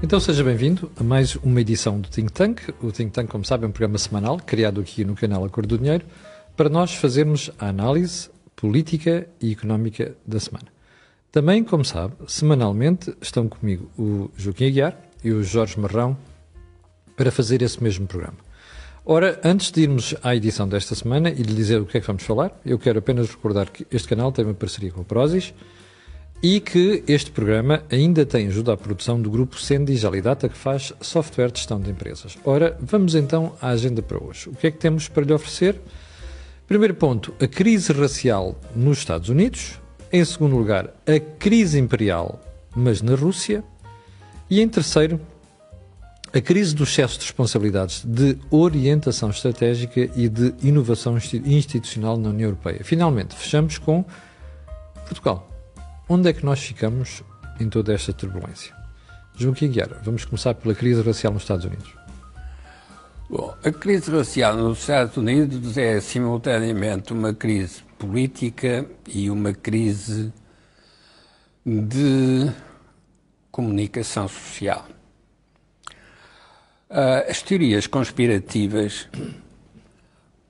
Então seja bem-vindo a mais uma edição do Think Tank. O Think Tank, como sabem, é um programa semanal criado aqui no canal A Cor do Dinheiro para nós fazermos a análise política e económica da semana. Também, como sabe, semanalmente estão comigo o Joaquim Aguiar e o Jorge Marrão para fazer esse mesmo programa. Ora, antes de irmos à edição desta semana e lhe dizer o que é que vamos falar, eu quero apenas recordar que este canal tem uma parceria com a Prozis, e que este programa ainda tem ajuda à produção do grupo Sendi Jalidata, que faz software de gestão de empresas. Ora, vamos então à agenda para hoje. O que é que temos para lhe oferecer? Primeiro ponto, a crise racial nos Estados Unidos. Em segundo lugar, a crise imperial, mas na Rússia. E em terceiro, a crise do excesso de responsabilidades de orientação estratégica e de inovação institucional na União Europeia. Finalmente, fechamos com Portugal. Onde é que nós ficamos em toda esta turbulência? João Guiara, vamos começar pela crise racial nos Estados Unidos. Bom, a crise racial nos Estados Unidos é simultaneamente uma crise política e uma crise de comunicação social. Ah, as teorias conspirativas,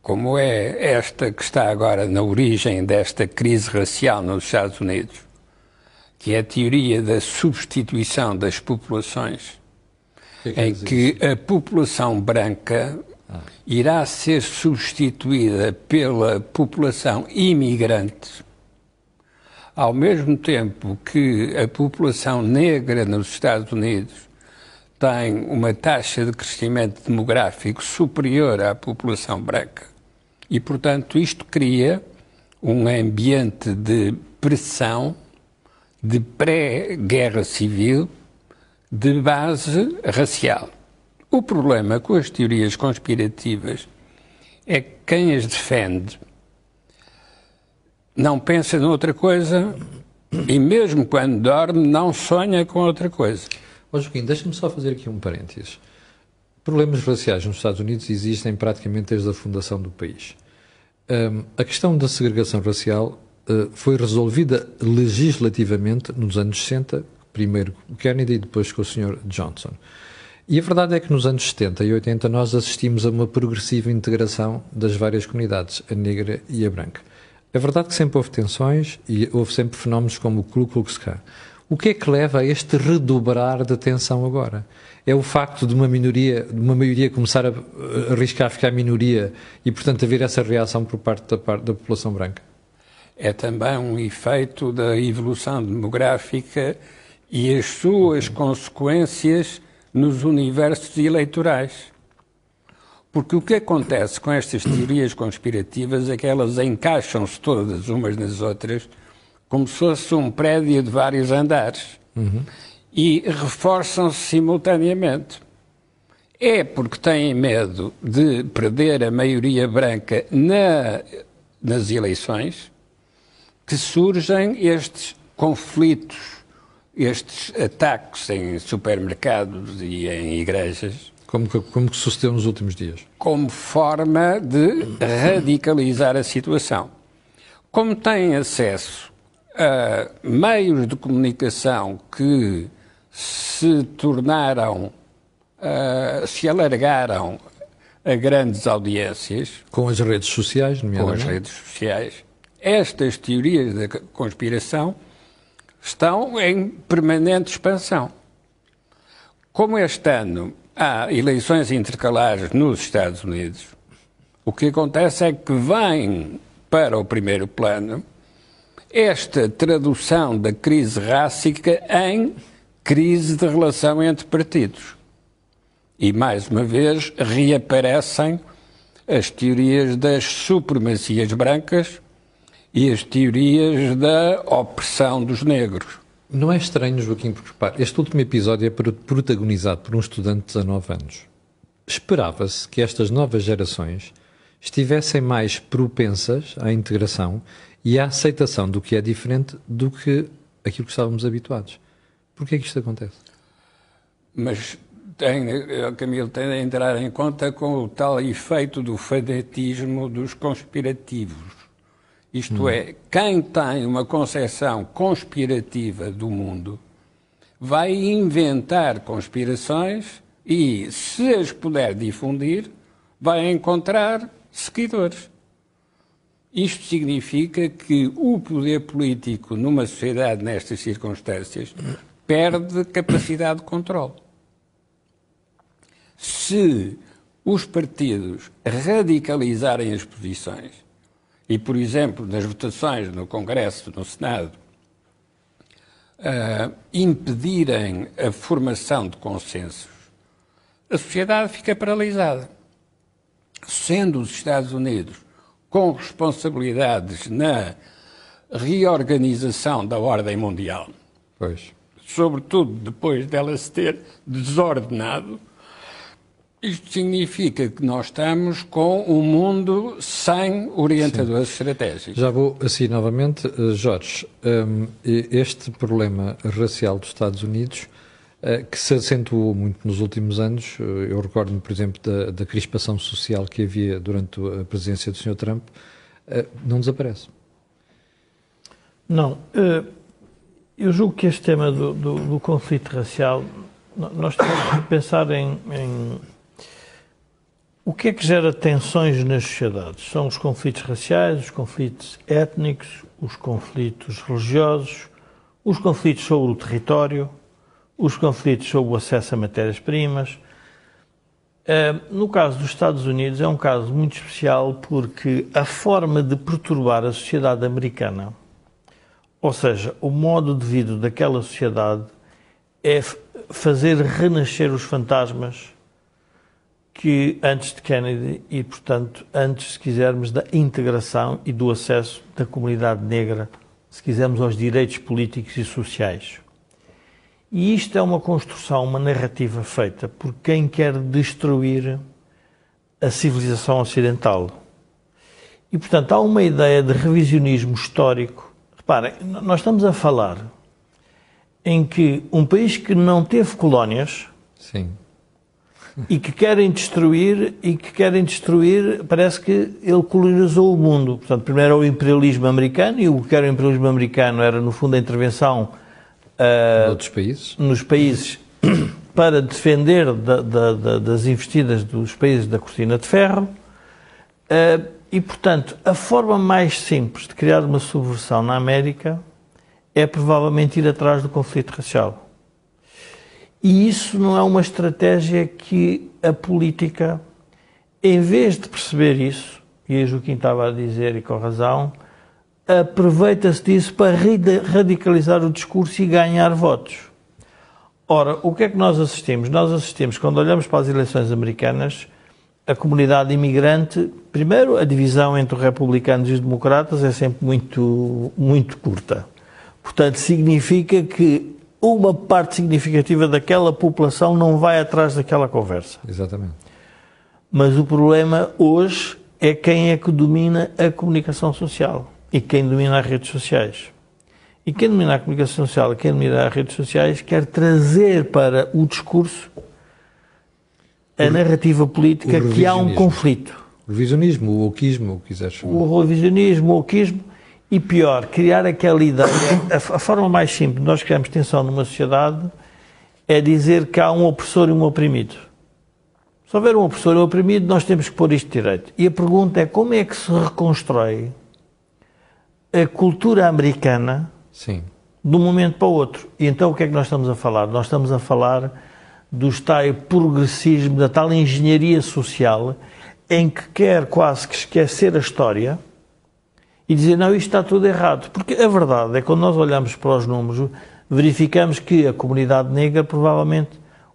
como é esta que está agora na origem desta crise racial nos Estados Unidos, que é a teoria da substituição das populações, que é que em que isso? a população branca ah. irá ser substituída pela população imigrante, ao mesmo tempo que a população negra nos Estados Unidos tem uma taxa de crescimento demográfico superior à população branca. E, portanto, isto cria um ambiente de pressão de pré-guerra civil de base racial. O problema com as teorias conspirativas é que quem as defende não pensa noutra coisa e mesmo quando dorme não sonha com outra coisa. Ó Joaquim, deixa-me só fazer aqui um parênteses. Problemas raciais nos Estados Unidos existem praticamente desde a fundação do país. Um, a questão da segregação racial eh, foi resolvida legislativamente nos anos 60, primeiro com Kennedy e depois com o Sr. Johnson. E a verdade é que nos anos 70 e 80 nós assistimos a uma progressiva integração das várias comunidades, a negra e a branca. É verdade que sempre houve tensões e houve sempre fenómenos como o Ku Klux Klan. O que é que leva a este redobrar de tensão agora? É o facto de uma minoria, de uma maioria começar a arriscar a ficar minoria e, portanto, haver essa reação por parte da, parte da população branca? é também um efeito da evolução demográfica e as suas consequências nos universos eleitorais. Porque o que acontece com estas teorias conspirativas é que elas encaixam-se todas umas nas outras, como se fosse um prédio de vários andares, uhum. e reforçam-se simultaneamente. É porque têm medo de perder a maioria branca na, nas eleições, que surgem estes conflitos, estes ataques em supermercados e em igrejas. Como que, como que sucedeu nos últimos dias? Como forma de radicalizar a situação. Como têm acesso a meios de comunicação que se tornaram, uh, se alargaram a grandes audiências. Com as redes sociais, nomeadamente. Com as redes sociais estas teorias da conspiração estão em permanente expansão. Como este ano há eleições intercalares nos Estados Unidos, o que acontece é que vem para o primeiro plano esta tradução da crise rássica em crise de relação entre partidos. E, mais uma vez, reaparecem as teorias das supremacias brancas e as teorias da opressão dos negros. Não é estranho, Joaquim, porque repare, este último episódio é protagonizado por um estudante de 19 anos. Esperava-se que estas novas gerações estivessem mais propensas à integração e à aceitação do que é diferente do que aquilo que estávamos habituados. que é que isto acontece? Mas tem, eh, Camilo, tem de entrar em conta com o tal efeito do fanatismo dos conspirativos isto hum. é, quem tem uma concepção conspirativa do mundo vai inventar conspirações e, se as puder difundir, vai encontrar seguidores. Isto significa que o poder político numa sociedade nestas circunstâncias perde capacidade de controle. Se os partidos radicalizarem as posições, e, por exemplo, nas votações no Congresso, no Senado, uh, impedirem a formação de consensos, a sociedade fica paralisada. Sendo os Estados Unidos com responsabilidades na reorganização da ordem mundial, pois. sobretudo depois dela se ter desordenado isto significa que nós estamos com um mundo sem orientadores Sim. Já vou assim novamente, eh, Jorge. Ehm, este problema racial dos Estados Unidos, eh, que se acentuou muito nos últimos anos, eh, eu recordo-me, por exemplo, da, da crispação social que havia durante a presidência do Sr. Trump, não desaparece. Não. Eu julgo que este tema do, do, do conflito racial nós temos que pensar em, em, o que é que gera tensões nas sociedades? São os conflitos raciais, os conflitos étnicos, os conflitos religiosos, os conflitos sobre o território, os conflitos sobre o acesso a matérias-primas. Eh, no caso dos Estados Unidos, é um caso muito especial porque a forma de perturbar a sociedade americana, ou seja, o modo de vida daquela sociedade, é fazer renascer os fantasmas que antes de Kennedy e, portanto, antes, se quisermos, da integração e do acesso da comunidade negra, se quisermos, aos direitos políticos e sociais. E isto é uma construção, uma narrativa feita por quem quer destruir a civilização ocidental. E, portanto, há uma ideia de revisionismo histórico. Reparem, nós estamos a falar em que um país que não teve colónias. Sim e que querem destruir e que querem destruir, parece que ele colonizou o mundo. Portanto, primeiro era é o imperialismo americano e o que era o imperialismo americano era no fundo a intervenção uh, países. nos países para defender da, da, da, das investidas dos países da cortina de ferro. Uh, e, portanto, a forma mais simples de criar uma subversão na América é provavelmente ir atrás do conflito racial. E isso não é uma estratégia que a política, em vez de perceber isso, e é o que estava a dizer e com razão, aproveita-se disso para radicalizar o discurso e ganhar votos. Ora, o que é que nós assistimos? Nós assistimos, quando olhamos para as eleições americanas, a comunidade imigrante, primeiro, a divisão entre republicanos e os democratas é sempre muito, muito curta. Portanto, significa que uma parte significativa daquela população não vai atrás daquela conversa. Exatamente. Mas o problema hoje é quem é que domina a comunicação social e quem domina as redes sociais. E quem domina a comunicação social, quem domina as redes sociais, quer trazer para o discurso a o narrativa política que há um conflito. O revisionismo, o oquismo, o que quiseres chamar. O revisionismo, o oquismo, e pior, criar aquela ideia. A, a forma mais simples de nós criarmos tensão numa sociedade é dizer que há um opressor e um oprimido. Se houver um opressor e um oprimido, nós temos que pôr isto direito. E a pergunta é como é que se reconstrói a cultura americana Sim. de um momento para o outro. E então o que é que nós estamos a falar? Nós estamos a falar do tal progressismo, da tal engenharia social, em que quer quase que esquecer a história e dizer, não, isto está tudo errado. Porque a verdade é que quando nós olhamos para os números, verificamos que a comunidade negra provavelmente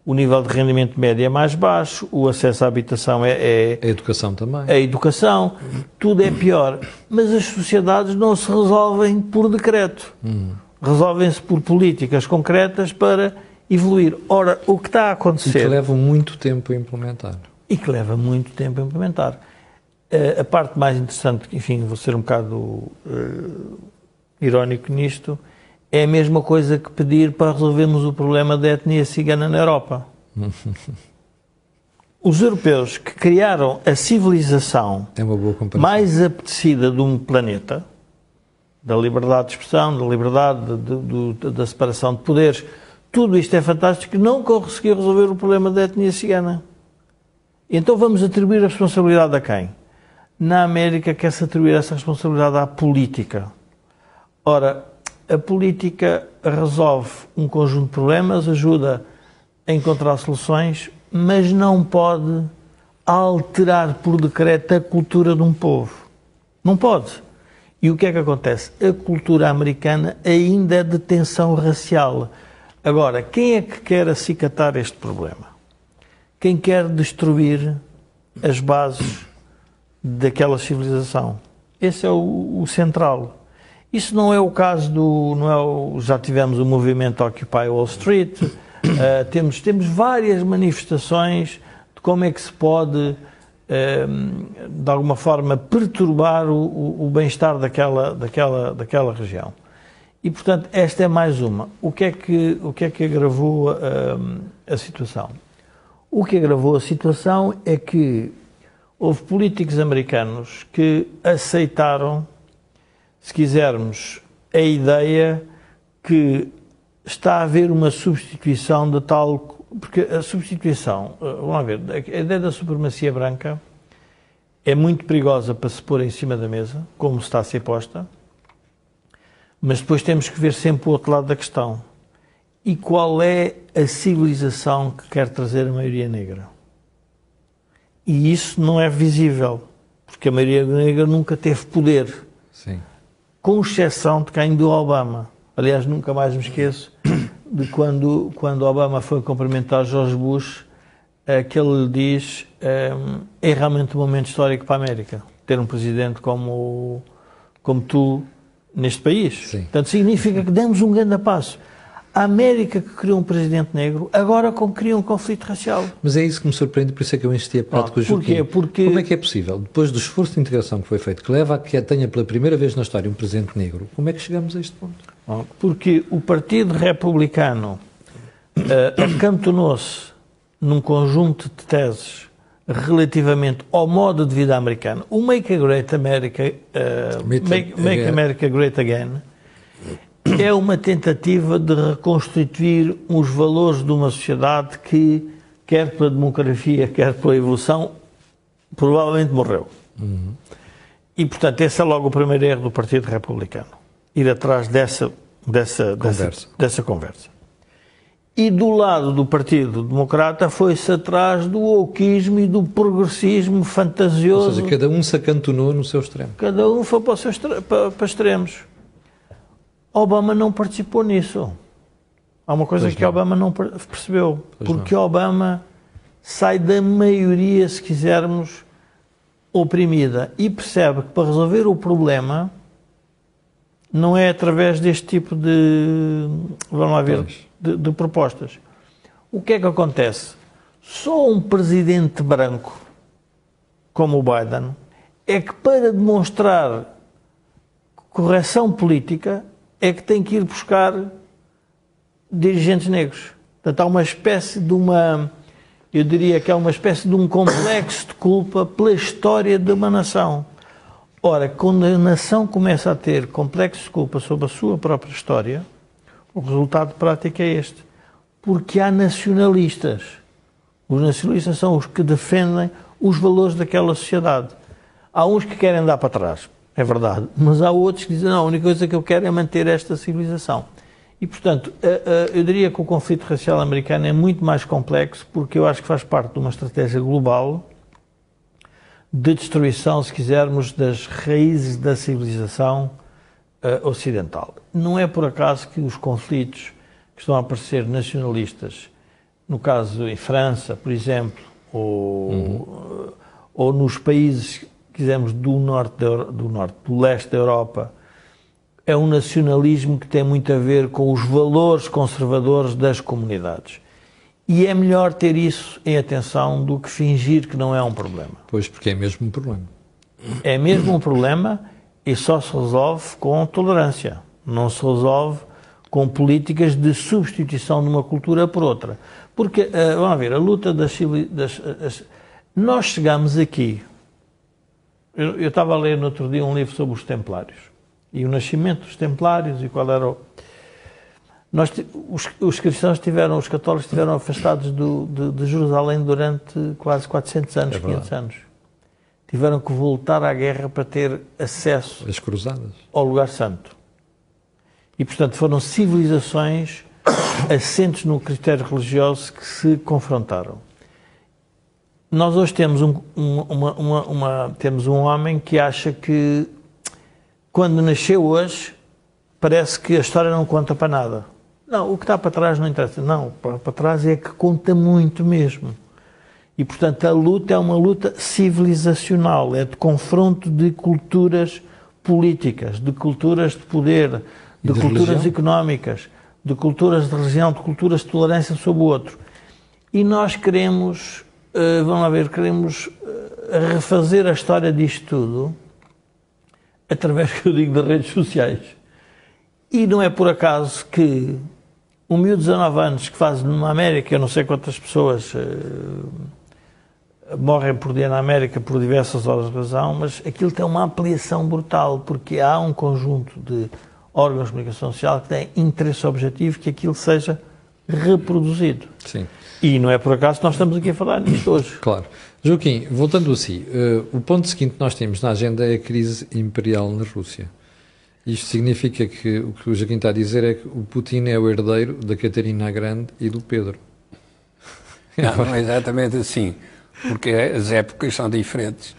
o nível de rendimento médio é mais baixo, o acesso à habitação é, é, A educação também. A educação, tudo é pior. Mas as sociedades não se resolvem por decreto. Hum. Resolvem-se por políticas concretas para evoluir. Ora, o que está a acontecer. E que leva muito tempo a implementar. E que leva muito tempo a implementar. Eh, a parte mais interessante, enfim, vou ser um bocado uh, irónico nisto, é a mesma coisa que pedir para resolvermos o problema da etnia cigana na Europa. Os europeus que criaram a civilização é mais apetecida de um planeta, da liberdade de expressão, da liberdade de, de, da separação de poderes, tudo isto é fantástico, não conseguiu resolver o problema da etnia cigana. Então vamos atribuir a responsabilidade a quem? na América quer-se atribuir essa responsabilidade à política. Ora, a política resolve um conjunto de problemas, ajuda a encontrar soluções, mas não pode alterar por decreto a cultura de um povo. Não pode. E o que é que acontece? A cultura americana ainda é de tensão racial. Agora, quem é que quer acicatar este problema? Quem quer destruir as bases daquela civilização. Esse é o, o central. Isso não é o caso do. Não é o, já tivemos o movimento Occupy Wall Street, uh, temos, temos várias manifestações de como é que se pode, uh, de alguma forma, perturbar o, o, bem-estar daquela, daquela, daquela região. E, portanto, esta é mais uma. O que é que, o que, é que agravou uh, a situação? O que agravou a situação é que houve políticos americanos que aceitaram, se quisermos, a ideia que está a haver uma substituição de tal. Porque a substituição, eh, vamos ver, a ideia da supremacia branca é muito perigosa para se pôr em cima da mesa, como está a ser posta, mas depois temos que ver sempre o outro lado da questão. E qual é a civilização que quer trazer a maioria negra? E isso não é visível, porque a maioria negra nunca teve poder. Sim. Com exceção de quem do Obama. Aliás, nunca mais me esqueço de quando, quando Obama foi cumprimentar George Bush, é, que ele diz é, é realmente um momento histórico para a América, ter um presidente como, como tu neste país. Sim. Portanto, significa que demos um grande passo a América que criou um presidente negro, agora como cria um conflito racial. Mas é isso que me surpreende, por isso é que eu insisti a parte com o Joaquim. Porque... Como é que é possível, depois do esforço de integração que foi feito, que leva a que tenha pela primeira vez na história um presidente negro, como é que chegamos a este ponto? Bom, porque o Partido Republicano uh, acantonou-se num conjunto de teses relativamente ao modo de vida americano. O Make a Great America, uh, make, make America Great Again, é uma tentativa de reconstituir os valores de uma sociedade que, quer pela democracia, quer pela evolução, provavelmente morreu. Uhum. E, portanto, esse é logo o primeiro erro do Partido Republicano. Ir atrás dessa, dessa, conversa. dessa, dessa conversa. E do lado do Partido Democrata foi-se atrás do oquismo e do progressismo fantasioso. Ou seja, cada um se acantonou no seu extremo. Cada um foi para, para, para extremos. Obama não participou nisso. Há uma coisa pois que não. Obama não percebeu. Pois porque não. Obama sai da maioria, se quisermos, oprimida e percebe que para resolver o problema não é através deste tipo de. Vamos lá ver. De, de propostas. O que é que acontece? Só um presidente branco, como o Biden, é que para demonstrar correção política é que tem que ir buscar dirigentes negros. Portanto, há uma espécie de uma. Eu diria que há uma espécie de um complexo de culpa pela história de uma nação. Ora, quando a nação começa a ter complexo de culpa sobre a sua própria história, o resultado prático é este. Porque há nacionalistas. Os nacionalistas são os que defendem os valores daquela sociedade. Há uns que querem dar para trás. É verdade. Mas há outros que dizem, não, a única coisa que eu quero é manter esta civilização. E, portanto, eh, eh, eu diria que o conflito racial americano é muito mais complexo porque eu acho que faz parte de uma estratégia global de destruição, se quisermos, das raízes da civilização eh, ocidental. Não é por acaso que os conflitos que estão a aparecer nacionalistas, no caso em França, por exemplo, ou, uhum. ou nos países quisermos, do norte, da, do norte, do leste da Europa, é um nacionalismo que tem muito a ver com os valores conservadores das comunidades. E é melhor ter isso em atenção do que fingir que não é um problema. Pois, porque é mesmo um problema. É mesmo um problema e só se resolve com tolerância. Não se resolve com políticas de substituição de uma cultura por outra. Porque, eh, vamos ver, a luta das, das, das eh, nós chegamos aqui eu, estava a ler no outro dia um livro sobre os Templários e o nascimento dos Templários e qual era o. Nós, os, os cristãos tiveram, os católicos tiveram afastados do, de, de, Jerusalém durante quase 400 anos, é 500 anos. Tiveram que voltar à guerra para ter acesso As cruzadas. ao lugar santo. E, portanto, foram civilizações assentes no critério religioso que se confrontaram nós hoje temos um, uma, uma, uma, temos um homem que acha que quando nasceu hoje parece que a história não conta para nada. Não, o que está para trás não interessa. Não, para, para trás é que conta muito mesmo. E, portanto, a luta é uma luta civilizacional, é de confronto de culturas políticas, de culturas de poder, de, de culturas religião? económicas, de culturas de religião, de culturas de tolerância sobre o outro. E nós queremos eh, Vão lá ver, queremos eh, refazer a história disto tudo através, que eu digo, das redes sociais. E não é por acaso que um miúdo de 19 anos que faz na América, eu não sei quantas pessoas uh, morrem por dia na América por diversas horas de razão, mas aquilo tem uma ampliação brutal, porque há um conjunto de órgãos de comunicação social que têm interesse objetivo que aquilo seja reproduzido. Sim. E não é por acaso que nós estamos aqui a falar nisto hoje. Claro. Joaquim, voltando a si, uh, o ponto seguinte que nós temos na agenda é a crise imperial na Rússia. Isto significa que o que o Joaquim está a dizer é que o Putin é o herdeiro da Catarina Grande e do Pedro. Não, não é exatamente assim, porque as épocas são diferentes.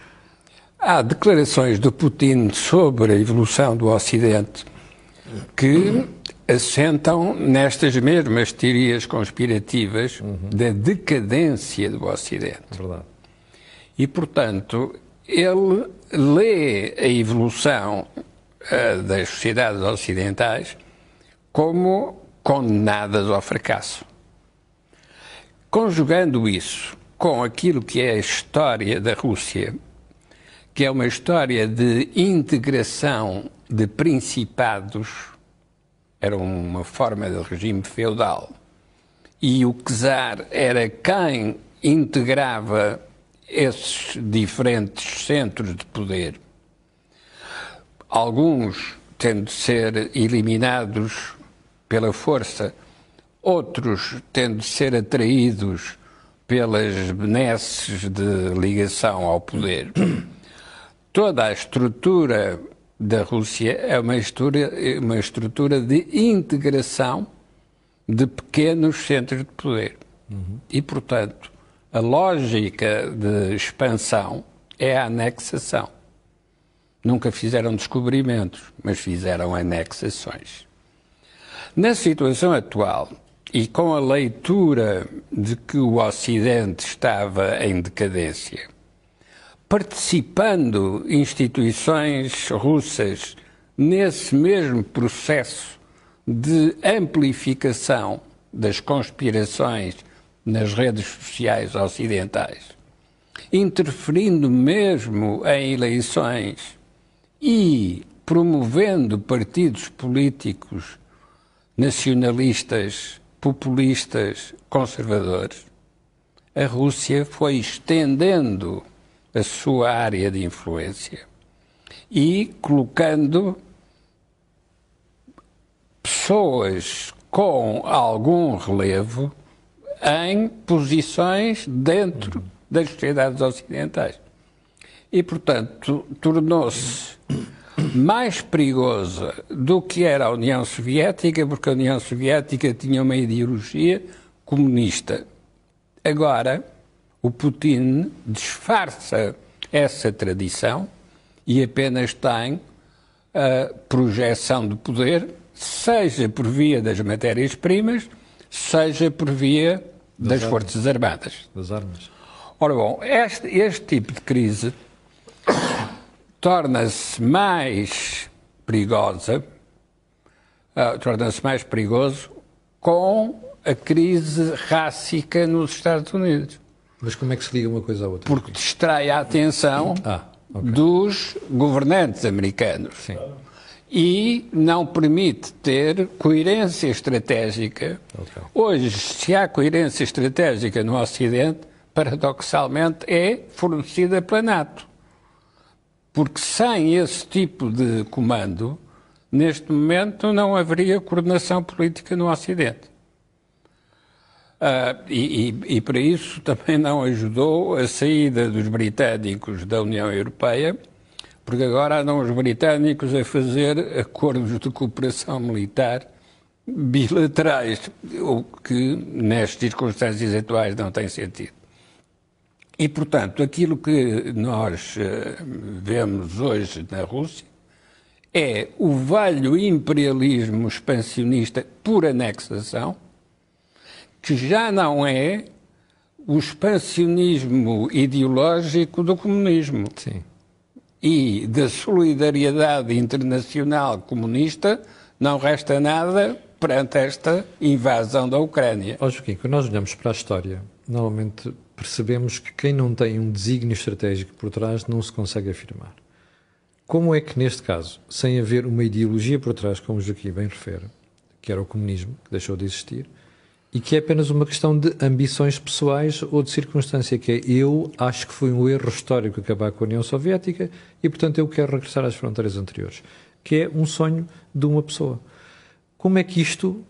Há declarações de Putin sobre a evolução do Ocidente que assentam nestas mesmas teorias conspirativas uhum. da decadência do Ocidente. É verdade. E, portanto, ele lê a evolução uh, das sociedades ocidentais como condenadas ao fracasso. Conjugando isso com aquilo que é a história da Rússia, que é uma história de integração de principados era uma forma de regime feudal, e o czar era quem integrava esses diferentes centros de poder. Alguns tendo de ser eliminados pela força, outros tendo de ser atraídos pelas benesses de ligação ao poder. Toda a estrutura da Rússia é uma estrutura, é uma estrutura de integração de pequenos centros de poder. Uhum. E, portanto, a lógica de expansão é a anexação. Nunca fizeram descobrimentos, mas fizeram anexações. Na situação atual, e com a leitura de que o Ocidente estava em decadência, participando instituições russas nesse mesmo processo de amplificação das conspirações nas redes sociais ocidentais, interferindo mesmo em eleições e promovendo partidos políticos nacionalistas, populistas, conservadores, a Rússia foi estendendo a sua área de influência e colocando pessoas com algum relevo em posições dentro das sociedades ocidentais. E, portanto, tornou-se mais perigosa do que era a União Soviética, porque a União Soviética tinha uma ideologia comunista. Agora, o Putin disfarça essa tradição e apenas tem a projeção de poder, seja por via das matérias-primas, seja por via das, das Forças Armadas. Das armas. Ora bom, este, este tipo de crise torna-se mais perigosa, uh, torna-se mais perigoso com a crise rássica nos Estados Unidos. Mas como é que se liga uma coisa à outra? Porque distrai a atenção ah, okay. dos governantes americanos. Sim. E não permite ter coerência estratégica. Okay. Hoje, se há coerência estratégica no Ocidente, paradoxalmente é fornecida pela NATO. Porque sem esse tipo de comando, neste momento não haveria coordenação política no Ocidente. Uh, e, e, e para isso também não ajudou a saída dos britânicos da União Europeia, porque agora andam os britânicos a fazer acordos de cooperação militar bilaterais, o que nestas circunstâncias atuais não tem sentido. E, portanto, aquilo que nós ah, vemos hoje na Rússia é o velho imperialismo expansionista por anexação, que já não é o expansionismo ideológico do comunismo. Sim. E da solidariedade internacional comunista não resta nada perante esta invasão da Ucrânia. Ó Joaquim, quando nós olhamos para a história, normalmente percebemos que quem não tem um desígnio estratégico por trás não se consegue afirmar. Como é que, neste caso, sem haver uma ideologia por trás, como o Joaquim bem refere, que era o comunismo, que deixou de existir, e que é apenas uma questão de ambições pessoais ou de circunstância, que é eu acho que foi um erro histórico acabar com a União Soviética e, portanto, eu quero regressar às fronteiras anteriores. Que é um sonho de uma pessoa. Como é que isto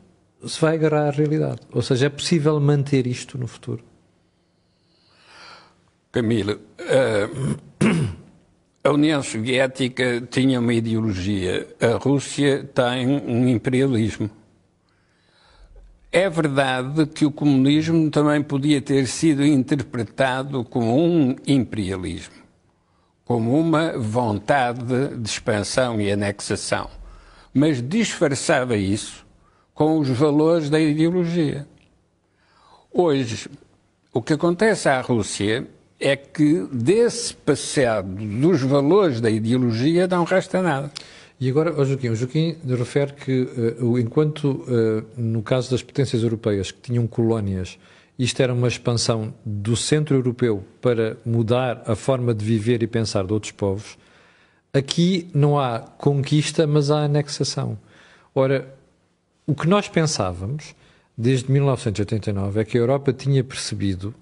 se vai agarrar à realidade? Ou seja, é possível manter isto no futuro? Camilo, eh, a União Soviética tinha uma ideologia, a Rússia tem um imperialismo. É verdade que o comunismo também podia ter sido interpretado como um imperialismo, como uma vontade de expansão e anexação, mas disfarçava isso com os valores da ideologia. Hoje, o que acontece à Rússia é que desse passado dos valores da ideologia não resta nada. E agora, o Joaquim, o Joaquim refere que, eh, enquanto eh, no caso das potências europeias que tinham colónias, isto era uma expansão do centro europeu para mudar a forma de viver e pensar de outros povos, aqui não há conquista, mas há anexação. Ora, o que nós pensávamos desde 1989 é que a Europa tinha percebido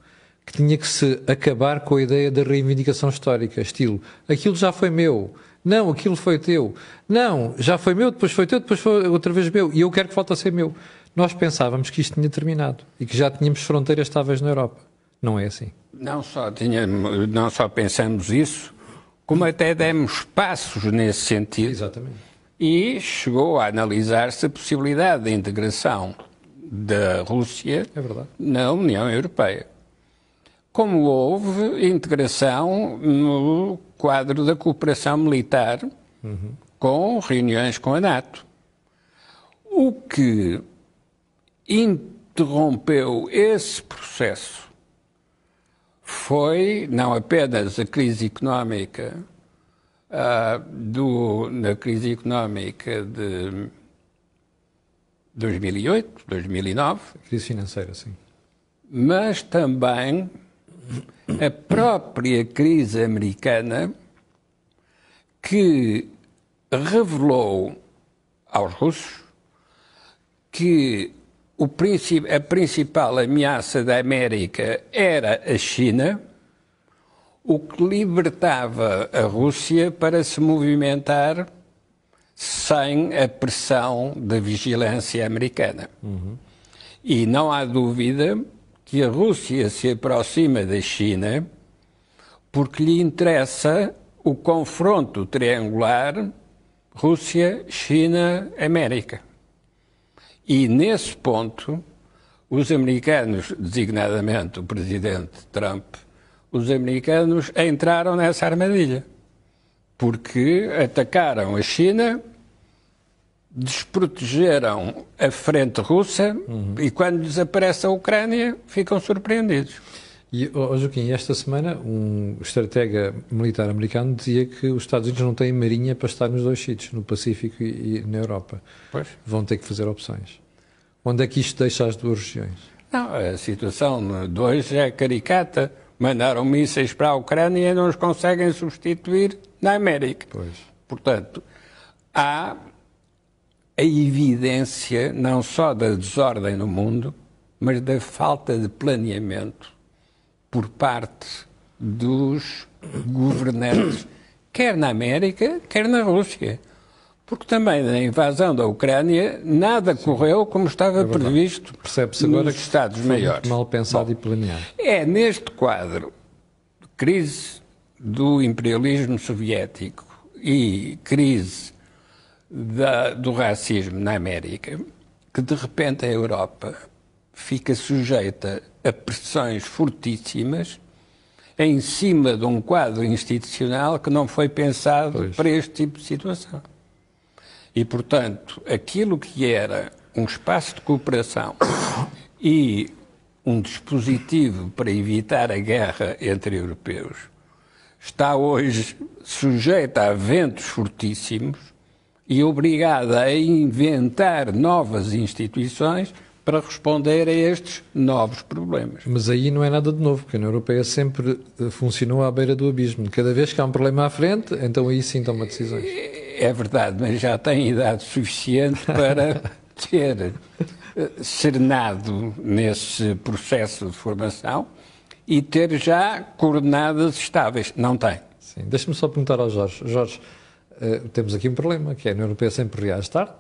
que tinha que se acabar com a ideia da reivindicação histórica, estilo, aquilo já foi meu, não, aquilo foi teu. Não, já foi meu, depois foi teu, depois foi outra vez meu. E eu quero que volte a ser meu. Nós pensávamos que isto tinha terminado e que já tínhamos fronteiras estáveis na Europa. Não é assim. Não só, tínhamos, não só pensamos isso, como até demos passos nesse sentido. Exatamente. E chegou a analisar-se a possibilidade da integração da Rússia é na União Europeia como houve integração no quadro da cooperação militar, uhum. com reuniões com a NATO. O que interrompeu esse processo foi não apenas a crise económica, uh, do, na crise económica de 2008, 2009. crise financeira, sim. Mas também a própria crise americana que revelou aos russos que princip a principal ameaça da América era a China, o que libertava a Rússia para se movimentar sem a pressão da vigilância americana. Uhum. E não há dúvida que a Rússia se aproxima da China porque lhe interessa o confronto triangular Rússia, China, América. E nesse ponto, os americanos, designadamente o presidente Trump, os americanos entraram nessa armadilha porque atacaram a China desprotegeram a frente russa uhum. e quando desaparece a Ucrânia ficam surpreendidos. E, oh, Joaquim, esta semana um estratega militar americano dizia que os Estados Unidos não têm marinha para estar nos dois sítios, no Pacífico e, e na Europa. Pois. Vão ter que fazer opções. Onde é que isto deixa as duas regiões? Não, a situação de hoje é caricata. Mandaram mísseis para a Ucrânia e não os conseguem substituir na América. Pois. Portanto, há a evidência não só da desordem no mundo, mas da falta de planeamento por parte dos governantes, quer na América, quer na Rússia. Porque também na invasão da Ucrânia nada Sim. correu como estava é previsto Percebe-se agora nos Estados Maiores. Mal pensado Bom, e planeado. É neste quadro de crise do imperialismo soviético e crise da, do racismo na América, que de repente a Europa fica sujeita a pressões fortíssimas em cima de um quadro institucional que não foi pensado pois. para este tipo de situação. E, portanto, aquilo que era um espaço de cooperação e um dispositivo para evitar a guerra entre europeus está hoje sujeito a ventos fortíssimos e obrigada a inventar novas instituições para responder a estes novos problemas. Mas aí não é nada de novo, porque a União Europeia sempre eh, funcionou à beira do abismo. Cada vez que há um problema à frente, então aí sim toma decisões. É verdade, mas já tem idade suficiente para ter cernado eh, nesse processo de formação e ter já coordenadas estáveis. Não tem. Sim, deixa-me só perguntar ao Jorge. Jorge, eh, temos aqui um problema, que é a União Europeia sempre reage tarde,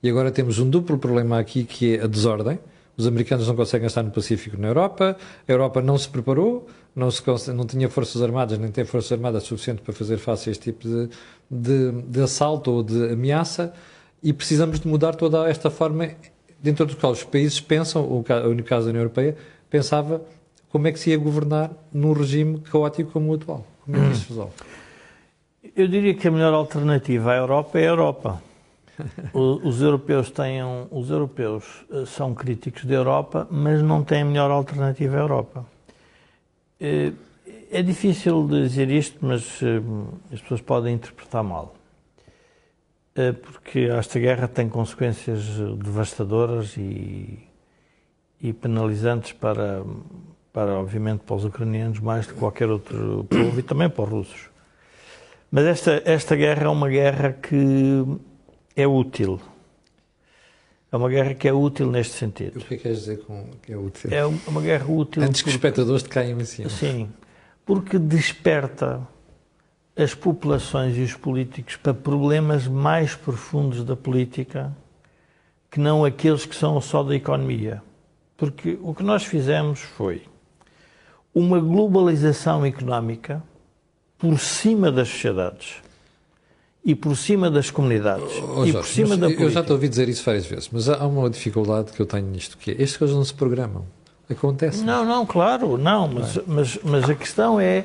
e agora temos um duplo problema aqui, que é a desordem. Os americanos não conseguem estar no Pacífico na Europa, a Europa não se preparou, não, se, não tinha forças armadas, nem tem forças armadas suficientes para fazer face a este tipo de, de, de assalto ou de ameaça, e precisamos de mudar toda esta forma dentro do qual os países pensam, o caso da União Europeia, pensava como é que se ia governar num regime caótico como o atual. Como é que isso resolve? Eu diria que a melhor alternativa à Europa é a Europa. os europeus têm um, os europeus eh, são críticos da Europa, mas não têm a melhor alternativa à Europa. Eh, é difícil dizer isto, mas eh, as pessoas podem interpretar mal. Porque esta guerra tem consequências devastadoras e, e penalizantes para, para, obviamente, para os ucranianos mais do que qualquer outro povo e também para os russos. Mas esta, esta guerra é uma guerra que é útil. É uma guerra que é útil neste sentido. O que é que queres dizer com que é útil? É, é uma guerra útil. Antes porque, que os espectadores te caiam em cima. Sim, porque desperta as populações e os políticos para problemas mais profundos da política que não aqueles que são só da economia. Porque o que nós fizemos foi uma globalização económica por cima das sociedades e por cima das comunidades oh, e por cima da política. Eu já te ouvi dizer isso várias vezes, mas há uma dificuldade que eu tenho nisto, que é, estas coisas não se programam, acontece? Não, não, claro, não, mas, mas, mas a questão é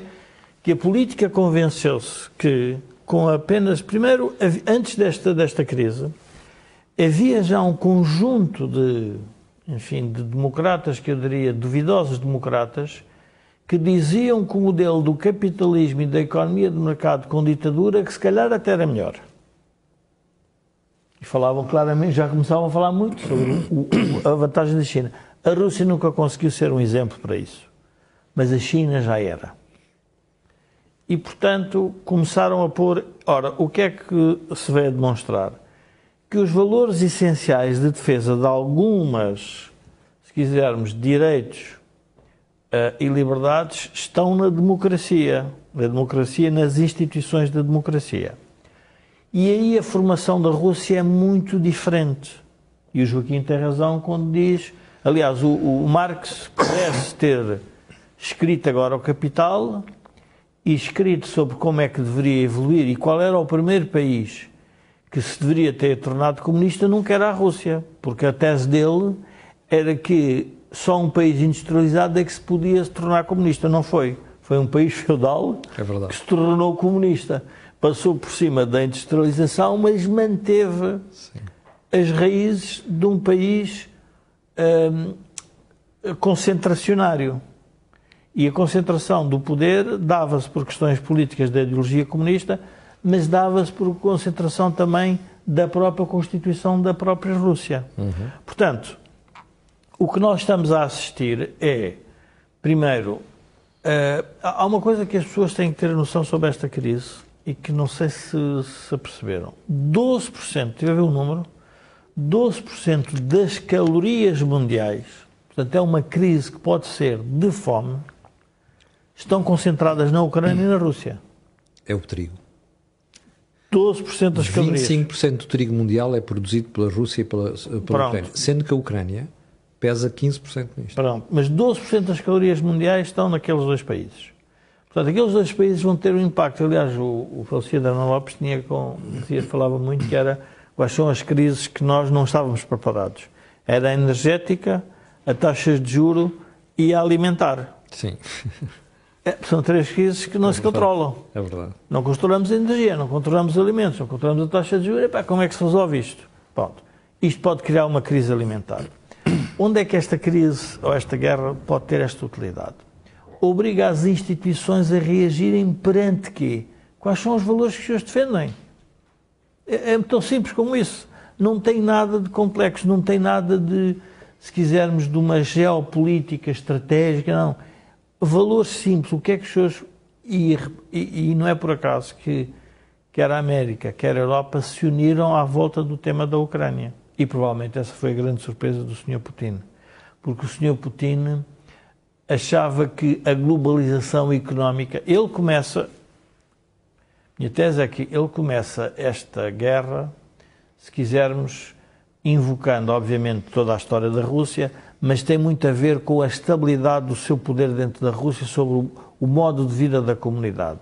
que a política convenceu-se que com apenas, primeiro, antes desta, desta crise, havia já um conjunto de, enfim, de democratas, que eu diria duvidosos democratas, que diziam que o modelo do capitalismo e da economia de mercado com ditadura, que se calhar até era melhor. E falavam claramente, já começavam a falar muito sobre o, a vantagem da China. A Rússia nunca conseguiu ser um exemplo para isso, mas a China já era. E, portanto, começaram a pôr. Ora, o que é que se veio a demonstrar? Que os valores essenciais de defesa de algumas, se quisermos, direitos eh, e liberdades estão na democracia, na democracia, nas instituições da democracia. E aí a formação da Rússia é muito diferente. E o Joaquim tem razão quando diz. Aliás, o, o Marx parece ter escrito agora o Capital e escrito sobre como é que deveria evoluir e qual era o primeiro país que se deveria ter tornado comunista, nunca era a Rússia, porque a tese dele era que só um país industrializado é que se podia se tornar comunista. Não foi. Foi um país feudal é que se tornou comunista. Passou por cima da industrialização, mas manteve Sim. as raízes de um país hum, concentracionário. E a concentração do poder dava-se por questões políticas da ideologia comunista, mas dava-se por concentração também da própria constituição da própria Rússia. Uhum. Portanto, o que nós estamos a assistir é, primeiro, uh, há uma coisa que as pessoas têm que ter noção sobre esta crise e que não sei se se perceberam. 12%, tive a ver o número, 12% das calorias mundiais, portanto é uma crise que pode ser de fome, estão concentradas na Ucrânia hum. e na Rússia. É o trigo. 12% das 25 calorias. 25% do trigo mundial é produzido pela Rússia e pela, pela Ucrânia. Sendo que a Ucrânia pesa 15% nisto. Pronto, mas 12% das calorias mundiais estão naqueles dois países. Portanto, aqueles dois países vão ter um impacto. Aliás, o, o Feliciano Ana Lopes tinha com, dizia, falava muito que era quais são as crises que nós não estávamos preparados. Era a energética, a taxas de juro e a alimentar. Sim. É, são três crises que não é se controlam. É verdade. Não controlamos a energia, não controlamos alimentos, não controlamos a taxa de juros. Epá, como é que se resolve isto? Pronto. Isto pode criar uma crise alimentar. Onde é que esta crise ou esta guerra pode ter esta utilidade? Obriga as instituições a reagirem perante quê? Quais são os valores que os defendem? É, é tão simples como isso. Não tem nada de complexo, não tem nada de, se quisermos, de uma geopolítica estratégica, não. Valores simples. O que é que os senhores. e, e não é por acaso que quer a América, quer a Europa se uniram à volta do tema da Ucrânia e provavelmente essa foi a grande surpresa do Sr. Putin, porque o Sr. Putin achava que a globalização económica. Ele começa. Minha tese é que ele começa esta guerra, se quisermos, invocando, obviamente, toda a história da Rússia, mas tem muito a ver com a estabilidade do seu poder dentro da Rússia sobre o, modo de vida da comunidade,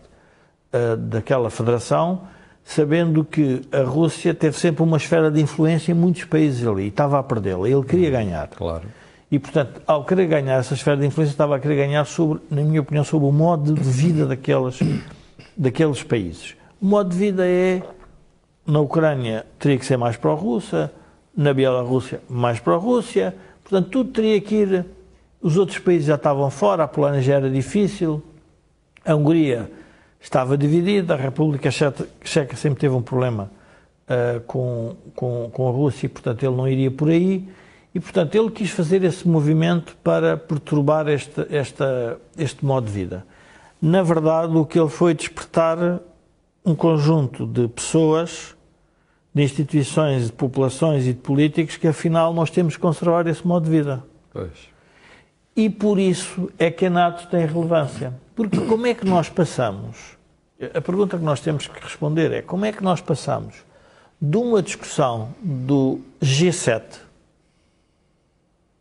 eh, daquela federação sabendo que a Rússia teve sempre uma esfera de influência em muitos países ali e estava a perdê-la. Ele queria uhum, ganhar. Claro. E, portanto, ao querer ganhar essa esfera de influência, estava a querer ganhar, sobre, na minha opinião, sobre o modo de vida daquelas, daqueles países. O modo de vida é, na Ucrânia, teria que ser mais pró-russa, na Bielorrússia, mais pró-Rússia. Portanto, tudo teria que ir. Os outros países já estavam fora, a Polónia já era difícil, a Hungria estava dividida, a República Checa sempre teve um problema uh, com, com, com a Rússia e, portanto, ele não iria por aí. E, portanto, ele quis fazer esse movimento para perturbar este, esta, este modo de vida. Na verdade, o que ele foi despertar um conjunto de pessoas, de instituições, de populações e de políticos que, afinal, nós temos que conservar esse modo de vida. Pois. E por isso é que a NATO tem relevância. Porque como é que nós passamos? A pergunta que nós temos que responder é como é que nós passamos de uma discussão do G7,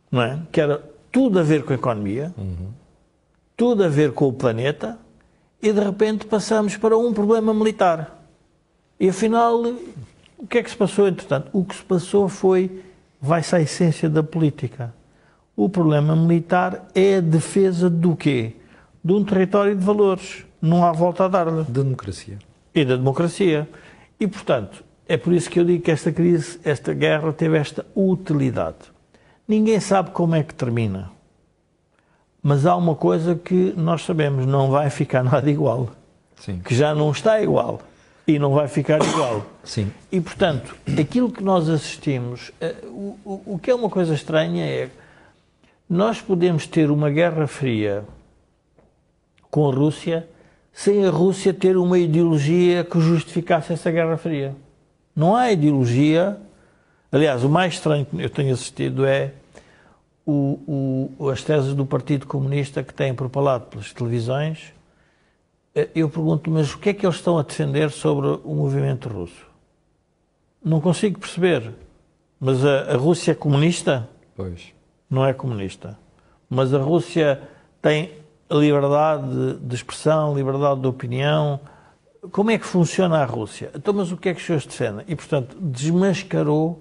não é? que era tudo a ver com a economia, uhum. tudo a ver com o planeta, e de repente passamos para um problema militar. E afinal, o que é que se passou entretanto? O que se passou foi vai-se à essência da política. O problema militar é a defesa do quê? De um território de valores. Não há volta a dar-lhe. Da democracia. E da democracia. E, portanto, é por isso que eu digo que esta crise, esta guerra, teve esta utilidade. Ninguém sabe como é que termina. Mas há uma coisa que nós sabemos: não vai ficar nada igual. Sim. Que já não está igual. E não vai ficar igual. Sim. E, portanto, aquilo que nós assistimos, eh, o, o, o que é uma coisa estranha é nós podemos ter uma guerra fria com a Rússia sem a Rússia ter uma ideologia que justificasse essa guerra fria. Não há ideologia. Aliás, o mais estranho que eu tenho assistido é o, o, as teses do Partido Comunista que têm propalado pelas televisões. Eh, eu pergunto, mas o que é que eles estão a defender sobre o movimento russo? Não consigo perceber. Mas a, a Rússia é comunista? Pois não é comunista. Mas a Rússia tem liberdade de expressão, liberdade de opinião. Como é que funciona a Rússia? Então, mas o que é que os senhores defendem? E, portanto, desmascarou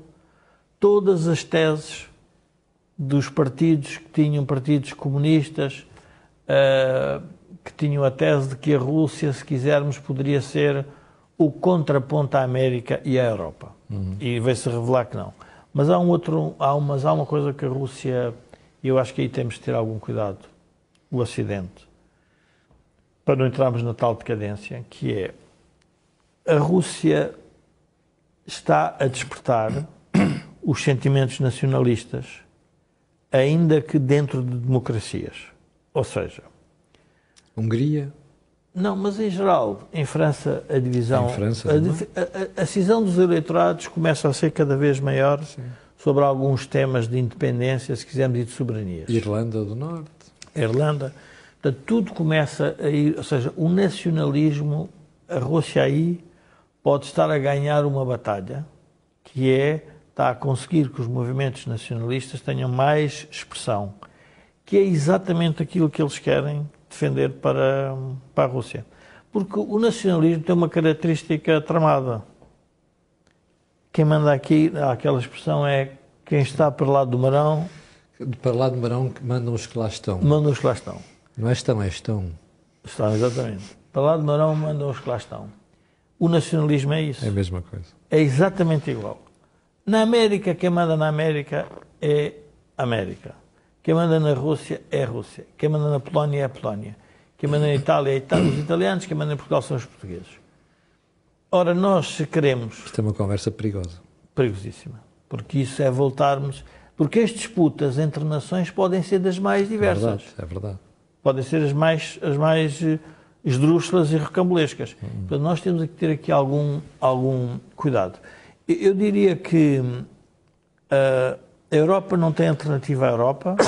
todas as teses dos partidos que tinham partidos comunistas, uh, que tinham a tese de que a Rússia, se quisermos, poderia ser o contraponto à América e à Europa. Uhum. E vai-se revelar que não. Mas há um outro, há uma, há uma coisa que a Rússia, eu acho que aí temos de ter algum cuidado, o Ocidente, para não entrarmos na tal decadência, que é a Rússia está a despertar os sentimentos nacionalistas, ainda que dentro de democracias. Ou seja, Hungria, não, mas em geral, em França, a divisão. França, a, a, a, cisão dos eleitorados começa a ser cada vez maior Sim. sobre alguns temas de independência, se quisermos, e de soberanias. Irlanda do Norte. A Irlanda. Portanto, tudo começa a ir. Ou seja, o nacionalismo, a Rússia aí, pode estar a ganhar uma batalha, que é. está a conseguir que os movimentos nacionalistas tenham mais expressão, que é exatamente aquilo que eles querem defender para, para a Rússia. Porque o nacionalismo tem uma característica tramada. Quem manda aqui, aquela expressão é quem está para lá do Marão. Para lá do Marão mandam os que lá estão. Mandam os que lá estão. Não é estão, é estão. Estão, exatamente. Para lá do Marão mandam os que lá estão. O nacionalismo é isso. É a mesma coisa. É exatamente igual. Na América, quem manda na América é América. Quem manda na Rússia é a Rússia. Quem manda na Polónia é a Polónia. Quem manda na Itália é Itália, os italianos. Quem manda em Portugal são os portugueses. Ora, nós se queremos... Isto é uma conversa perigosa. Perigosíssima. Porque isso é voltarmos... Porque as disputas entre nações podem ser das mais é diversas. É verdade, é verdade. Podem ser as mais, as mais eh, esdrúxulas e recambulescas. Hum. Portanto, nós temos que ter aqui algum, algum cuidado. Eu diria que uh, a Europa não tem alternativa à Europa.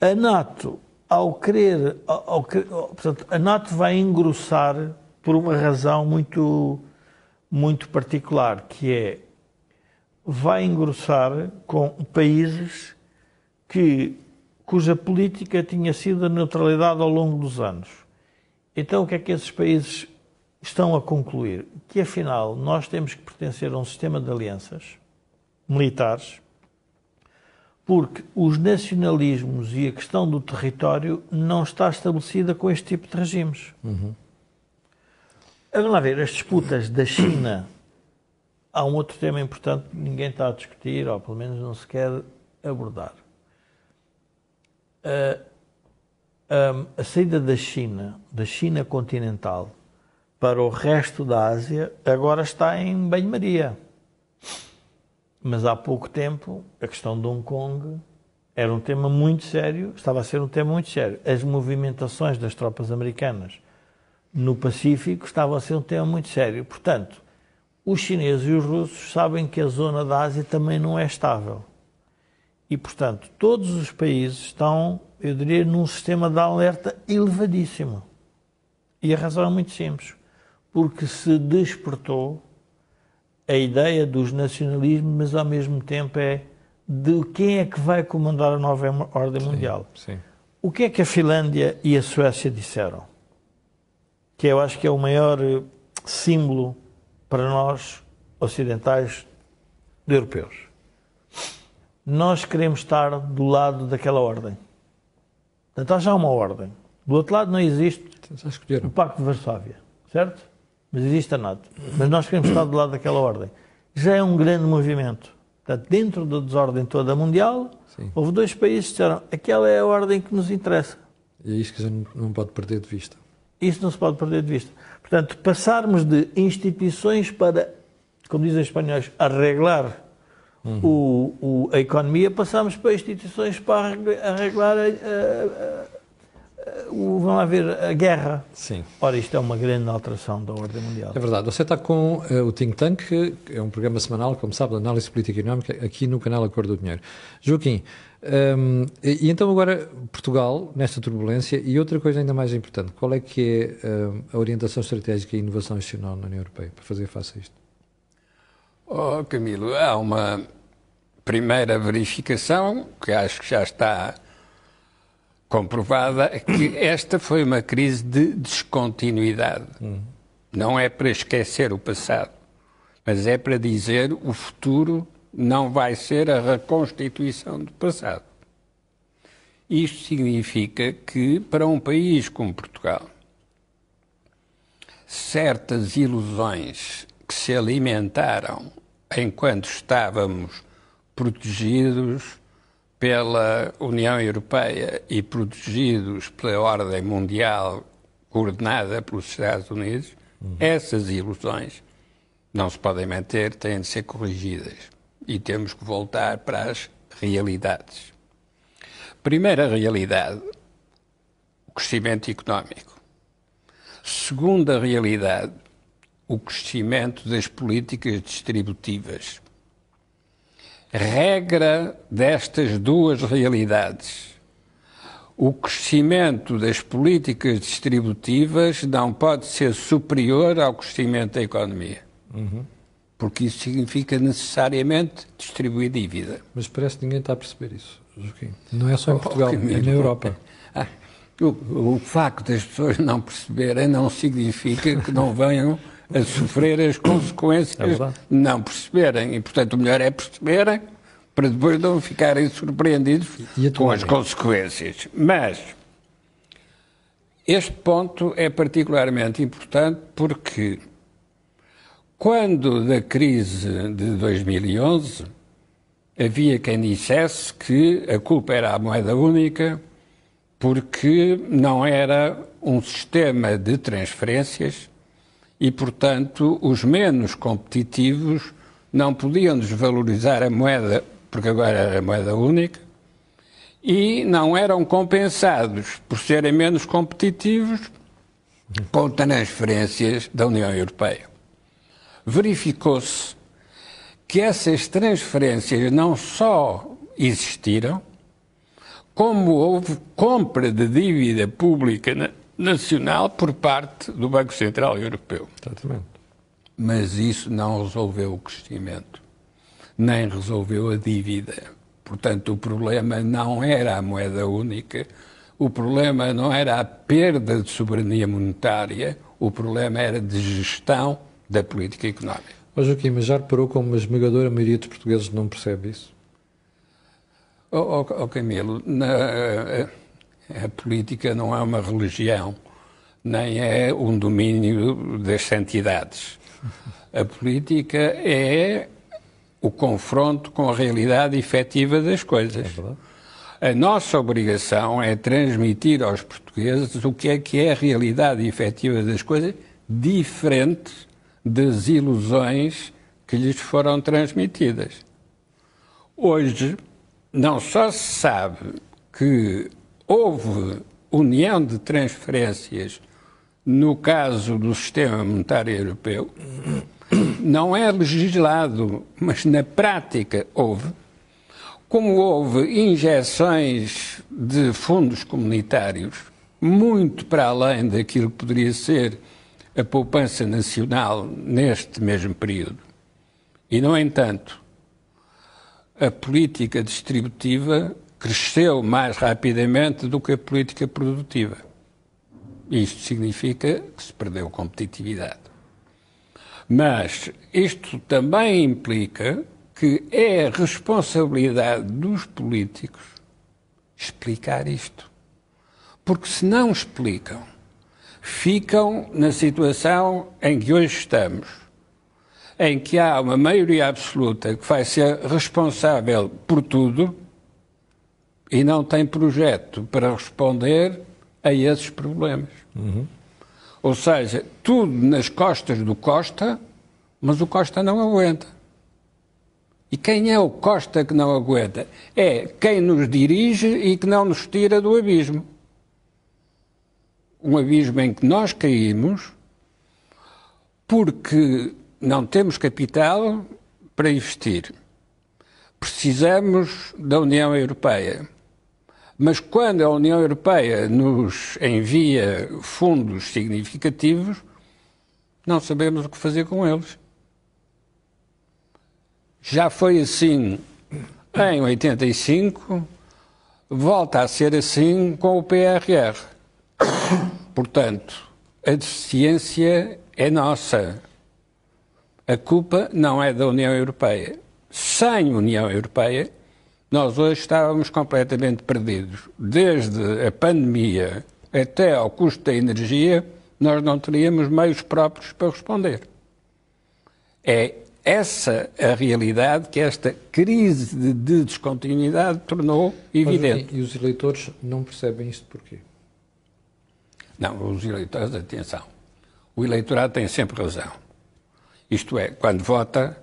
A NATO, ao querer, ao, ao, portanto, a NATO vai engrossar por uma razão muito, muito particular, que é vai engrossar com países que, cuja política tinha sido a neutralidade ao longo dos anos. Então, o que é que esses países estão a concluir? Que, afinal, nós temos que pertencer a um sistema de alianças militares porque os nacionalismos e a questão do território não está estabelecida com este tipo de regimes. Uhum. Agora lá ver, as disputas da China. Há um outro tema importante que ninguém está a discutir, ou pelo menos não se quer abordar. A, eh, a, a saída da China, da China continental, para o resto da Ásia, agora está em banho-maria. Mas há pouco tempo, a questão de Hong Kong era um tema muito sério, estava a ser um tema muito sério. As movimentações das tropas americanas no Pacífico estavam a ser um tema muito sério. Portanto, os chineses e os russos sabem que a zona da Ásia também não é estável. E, portanto, todos os países estão, eu diria, num sistema de alerta elevadíssimo. E a razão é muito simples. Porque se despertou a ideia dos nacionalismos, mas ao mesmo tempo é de quem é que vai comandar a nova ordem mundial. Sim. O que é que a Finlândia e a Suécia disseram? Que eu acho que é o maior eh, símbolo para nós ocidentais europeus. Nós queremos estar do lado daquela ordem. Portanto, há já uma ordem. Do outro lado não existe então, o Pacto de Varsóvia, certo? Mas existe a nato, mas nós queremos estar do lado daquela ordem. Já é um grande movimento. Portanto, dentro da desordem toda mundial, Sim. houve dois países que disseram aquela é a ordem que nos interessa. E é isso que a gente não pode perder de vista. Isso não se pode perder de vista. Portanto, passarmos de instituições para, como dizem os espanhóis, arreglar uhum. o, o, a economia, passamos para instituições para arreglar a, a, a vão eh, haver a guerra. Sim. Ora, isto é uma grande alteração da ordem mundial. É verdade. Você está com uh, o Think Tank, que é um programa semanal, como sabe, de análise política e económica, aqui no canal Acordo do Dinheiro. Joaquim, um, ehm, e, e, então agora Portugal, nesta turbulência, e outra coisa ainda mais importante, qual é que é um, ehm, a orientação estratégica e inovação institucional na União Europeia para fazer face a isto? Oh, Camilo, há uma primeira verificação que acho que já está comprovada que esta foi uma crise de descontinuidade. Não é para esquecer o passado, mas é para dizer o futuro não vai ser a reconstituição do passado. Isto significa que, para um país como Portugal, certas ilusões que se alimentaram enquanto estávamos protegidos pela União Europeia e protegidos pela ordem mundial coordenada pelos Estados Unidos, uhum. essas ilusões não se podem manter, têm de ser corrigidas e temos que voltar para as realidades. Primeira realidade, o crescimento económico. Segunda realidade, o crescimento das políticas distributivas regra destas duas realidades. O crescimento das políticas distributivas não pode ser superior ao crescimento da economia. Uhum. Porque isso significa necessariamente distribuir dívida. Mas parece que ninguém está a perceber isso, Joaquim. Não é só em oh, Portugal, oh, é na Europa. Ah, o, o facto das pessoas não perceberem não significa que não venham a sofrer as consequências é de não perceberem. E, portanto, o melhor é perceberem para depois não ficarem surpreendidos com as consequências. Mas este ponto é particularmente importante porque quando da crise de 2011 havia quem dissesse que a culpa era a moeda única porque não era um sistema de transferências e, portanto, os menos competitivos não podiam desvalorizar a moeda, porque agora era moeda única, e não eram compensados por serem menos competitivos com transferências da União Europeia. Verificou-se que essas transferências não só existiram, como houve compra de dívida pública nacional por parte do Banco Central Europeu. Exatamente. Mas isso não resolveu o crescimento, nem resolveu a dívida. Portanto, o problema não era a moeda única, o problema não era a perda de soberania monetária, o problema era de gestão da política económica. Mas Joaquim, mas já reparou como uma esmagadora maioria dos portugueses não percebe isso? Oh, oh, oh Camilo, na, eh, a política não é uma religião, nem é um domínio das entidades. A política é o confronto com a realidade efetiva das coisas. É a nossa obrigação é transmitir aos portugueses o que é que é a realidade efetiva das coisas, diferente das ilusões que lhes foram transmitidas. Hoje, não só se sabe que houve união de transferências no caso do sistema monetário europeu, não é legislado, mas na prática houve, como houve injeções de fundos comunitários, muito para além daquilo que poderia ser a poupança nacional neste mesmo período. E, no entanto, a política distributiva cresceu mais rapidamente do que a política produtiva. Isto significa que se perdeu competitividade. Mas isto também implica que é responsabilidade dos políticos explicar isto. Porque se não explicam, ficam na situação em que hoje estamos, em que há uma maioria absoluta que vai ser responsável por tudo e não tem projeto para responder a esses problemas. Uhum. Ou seja, tudo nas costas do Costa, mas o Costa não aguenta. E quem é o Costa que não aguenta? É quem nos dirige e que não nos tira do abismo. Um abismo em que nós caímos porque não temos capital para investir. Precisamos da União Europeia mas quando a União Europeia nos envia fundos significativos, não sabemos o que fazer com eles. Já foi assim em 85, volta a ser assim com o PRR. Portanto, a deficiência é nossa. A culpa não é da União Europeia. Sem União Europeia, nós hoje estávamos completamente perdidos. Desde a pandemia até ao custo da energia, nós não teríamos meios próprios para responder. É essa a realidade que esta crise de descontinuidade tornou evidente. Mas, e os eleitores não percebem isto porquê? Não, os eleitores, atenção. O eleitorado tem sempre razão. Isto é, quando vota,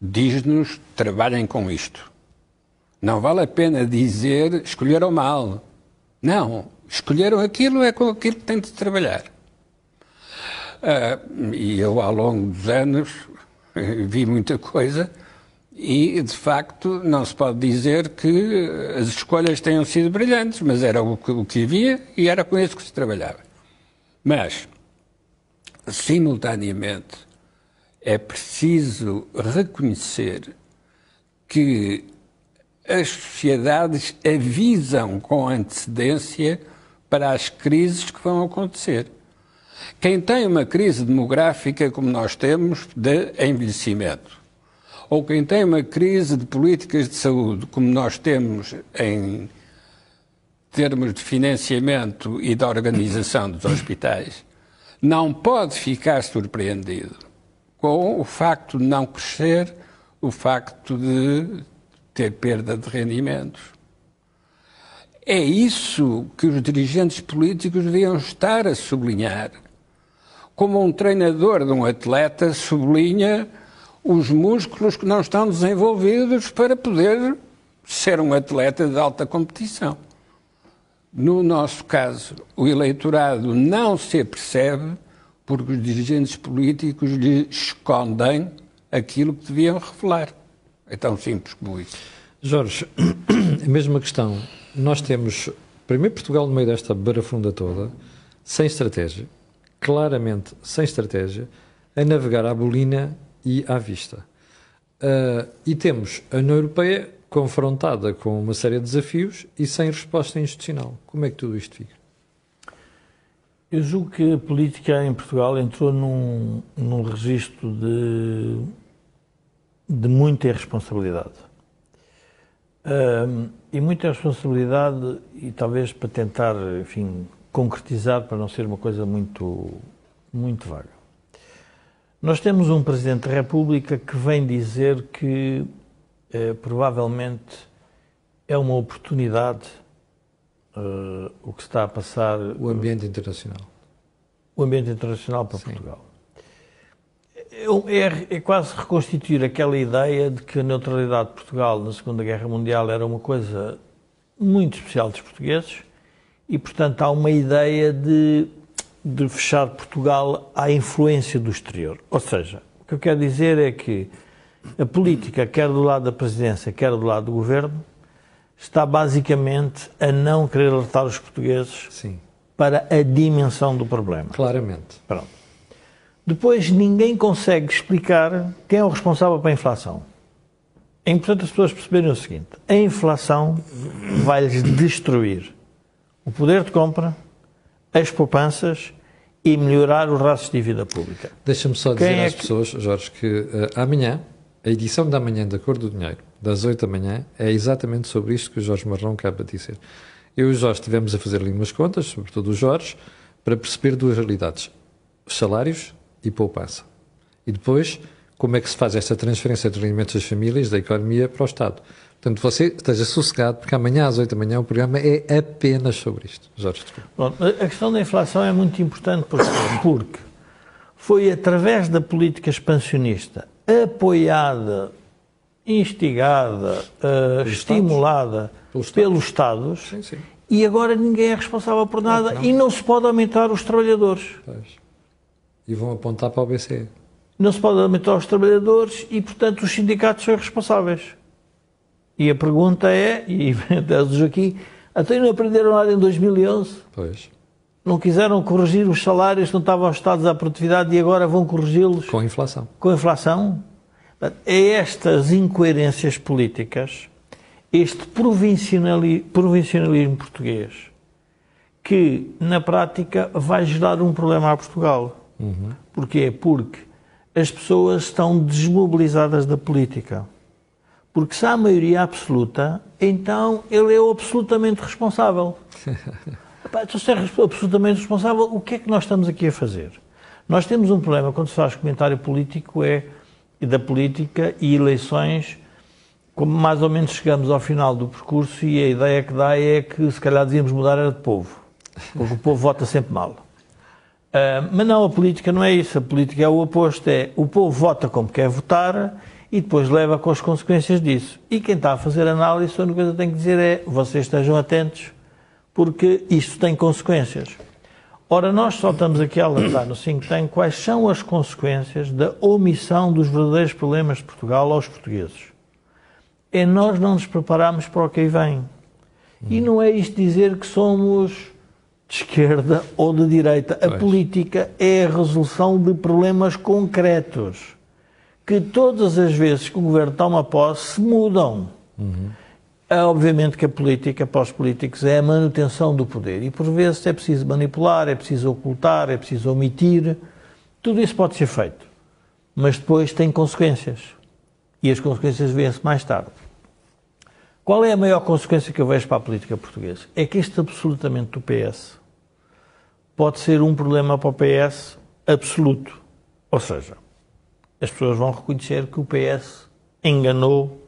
diz-nos trabalhem com isto. Não vale a pena dizer escolheram mal. Não, escolheram aquilo, é com aquilo que tem de trabalhar. Uh, e eu, ao longo dos anos, vi muita coisa e, de facto, não se pode dizer que as escolhas tenham sido brilhantes, mas era o que, o que havia e era com isso que se trabalhava. Mas, simultaneamente, é preciso reconhecer que as sociedades avisam com antecedência para as crises que vão acontecer. Quem tem uma crise demográfica, como nós temos, de envelhecimento, ou quem tem uma crise de políticas de saúde, como nós temos em termos de financiamento e da organização dos hospitais, não pode ficar surpreendido com o facto de não crescer, o facto de ter perda de rendimentos. É isso que os dirigentes políticos deviam estar a sublinhar. Como um treinador de um atleta sublinha os músculos que não estão desenvolvidos para poder ser um atleta de alta competição. No nosso caso, o eleitorado não se percebe porque os dirigentes políticos lhe escondem aquilo que deviam revelar. É tão simples como isso. Jorge, a mesma questão. Nós temos, primeiro, Portugal no meio desta barafunda toda, sem estratégia, claramente sem estratégia, a navegar à bolina e à vista. Uh, e temos a União Europeia confrontada com uma série de desafios e sem resposta institucional. Como é que tudo isto fica? Eu julgo que a política em Portugal entrou num, num registro de de muita irresponsabilidade. Um, e muita responsabilidade, e talvez para tentar, enfim, concretizar, para não ser uma coisa muito, muito vaga. Nós temos um Presidente da República que vem dizer que eh, provavelmente é uma oportunidade eh, o que está a passar. O ambiente internacional. O ambiente internacional para Sim. Portugal é, é quase reconstituir aquela ideia de que a neutralidade de Portugal na Segunda Guerra Mundial era uma coisa muito especial dos portugueses e, portanto, há uma ideia de, de fechar Portugal à influência do exterior. Ou seja, o que eu quero dizer é que a política, quer do lado da presidência, quer do lado do governo, está basicamente a não querer alertar os portugueses Sim. para a dimensão do problema. Claramente. Pronto. Depois, ninguém consegue explicar quem é o responsável pela inflação. É importante as pessoas perceberem o seguinte: a inflação vai-lhes destruir o poder de compra, as poupanças e melhorar os raços de vida pública. Deixa-me só dizer é às que... pessoas, Jorge, que uh, amanhã, a edição da manhã da Cor do Dinheiro, das 8 da manhã, é exatamente sobre isto que o Jorge Marrão acaba de dizer. Eu e o Jorge estivemos a fazer ali umas contas, sobretudo o Jorge, para perceber duas realidades: os salários e poupança. E depois, como é que se faz esta transferência de rendimentos das famílias, da economia para o Estado? Portanto, você esteja sossegado, porque amanhã às 8 da manhã o programa é apenas sobre isto. Jorge, Bom, a questão da inflação é muito importante porque, foi através da política expansionista apoiada, instigada, uh, estimulada Estados. pelos Estados, sim, sim. e agora ninguém é responsável por nada não, não. e não se pode aumentar os trabalhadores. Pois e vão apontar para o BCE. Não se pode aumentar aos trabalhadores e, portanto, os sindicatos são responsáveis. E a pergunta é, e inventados aqui, até então não aprenderam nada em 2011? Pois. Não quiseram corrigir os salários, não estavam estados à produtividade e agora vão corrigi-los? Com inflação. Com inflação? É estas incoerências políticas, este provincialismo português, que na prática vai gerar um problema a Portugal. Uhum. Porquê? Porque as pessoas estão desmobilizadas da política. Porque se há maioria absoluta, então ele é absolutamente responsável. Epá, se é absolutamente responsável, o que é que nós estamos aqui a fazer? Nós temos um problema quando se faz comentário político é da política e eleições, como mais ou menos chegamos ao final do percurso e a ideia que dá é que se calhar devíamos mudar era de povo, porque o povo vota sempre mal. Ah, mas não, a política não é isso. A política é o oposto. É o povo vota como quer votar e depois leva com as consequências disso. E quem está a fazer análise, a única coisa que tem que dizer é vocês estejam atentos porque isto tem consequências. Ora, nós só estamos aqui a alertar no 5 tem quais são as consequências da omissão dos verdadeiros problemas de Portugal aos portugueses. É nós não nos prepararmos para o que aí vem. E não é isto dizer que somos de esquerda ou de direita. A pois. política é a resolução de problemas concretos que todas as vezes que o governo toma posse se mudam. Uhum. É, obviamente que a política para os políticos é a manutenção do poder e por vezes é preciso manipular, é preciso ocultar, é preciso omitir. Tudo isso pode ser feito, mas depois tem consequências e as consequências vêm-se mais tarde. Qual é a maior consequência que eu vejo para a política portuguesa? É que este absolutamente do PS pode ser um problema para o PS absoluto. Ou seja, as pessoas vão reconhecer que o PS enganou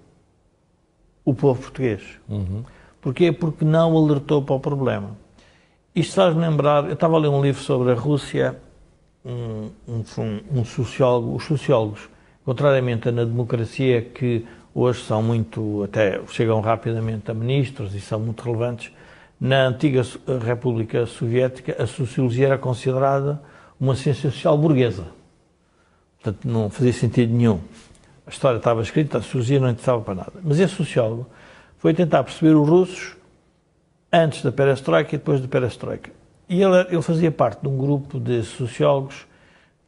o povo português. Uhum. Porquê? Porque não alertou para o problema. Isto faz-me lembrar, eu estava a ler um livro sobre a Rússia, um, um, um sociólogo, os sociólogos, contrariamente na democracia, que hoje são muito, até chegam rapidamente a ministros e são muito relevantes, na antiga eh, República Soviética, a sociologia era considerada uma ciência social burguesa. Portanto, não fazia sentido nenhum. A história estava escrita, a sociologia não interessava para nada. Mas esse sociólogo foi tentar perceber os russos antes da perestroika e depois da perestroika. E ele, ele fazia parte de um grupo de sociólogos